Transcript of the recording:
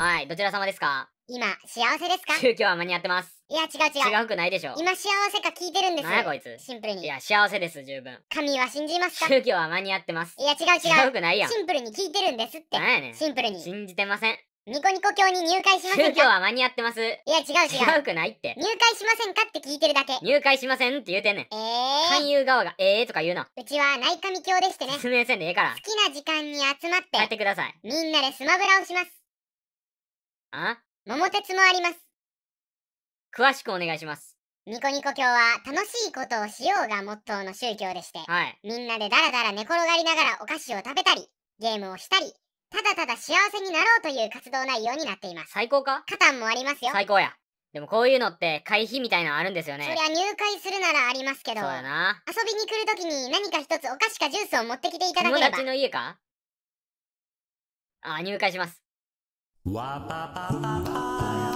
はい、どちら様ですか今、幸せですか宗教は間に合ってます。いや、違う違う。違うくないでしょ。今、幸せか聞いてるんです。なやこいつ。シンプルに。いや、幸せです、十分。神は信じますか宗教は間に合ってます。いや、違う違う。違うくないやん。シンプルに聞いてるんですって。なんやねん。シンプルに。信じてません。ニコニコ教に入会しませんか宗教は間に合ってます。いや、違う違う。違うくないって。入会しませんかって聞いてるだけ。入会しませんって言うてんねん。ええー。勧誘側がええー、とか言うの。うちは内神教でしてね。説明せんでええから。好きな時間に集まって。帰ってください。みんなでスマブラをします。あ桃鉄もあります。詳しくお願いします。ニコニコ教は楽しいことをしようがモットーの宗教でして、はい、みんなでダラダラ寝転がりながらお菓子を食べたり、ゲームをしたり、ただただ幸せになろうという活動内容になっています。最高かカタンもありますよ。最高や。でもこういうのって会費みたいなのあるんですよね。そりゃ入会するならありますけど。そうな。遊びに来るときに何か一つお菓子かジュースを持ってきていただければ。友達の家かあ、入会します。Wah, ba ba ba ba.